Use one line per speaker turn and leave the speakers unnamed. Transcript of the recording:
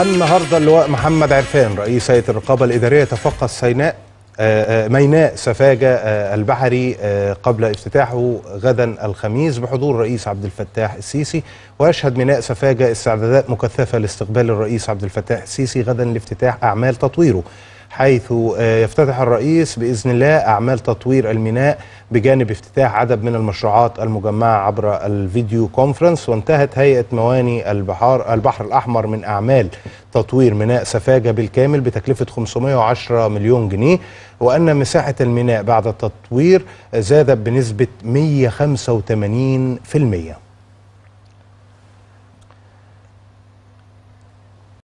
النهارده اللواء محمد عرفان رئيس هيئه الرقابه الاداريه تفقد سيناء آه، آه، ميناء سفاجة آه، البحري قبل افتتاحه غدا الخميس بحضور الرئيس عبد الفتاح السيسي ويشهد ميناء سفاجة استعدادات مكثفة لاستقبال الرئيس عبد الفتاح السيسي غدا لافتتاح أعمال تطويره حيث آه، يفتتح الرئيس بإذن الله أعمال تطوير الميناء بجانب افتتاح عدد من المشروعات المجمعة عبر الفيديو كونفرنس وانتهت هيئة مواني البحار البحر الأحمر من أعمال تطوير ميناء سفاجة بالكامل بتكلفة 510 مليون جنيه وأن مساحة الميناء بعد التطوير زادت بنسبة 185%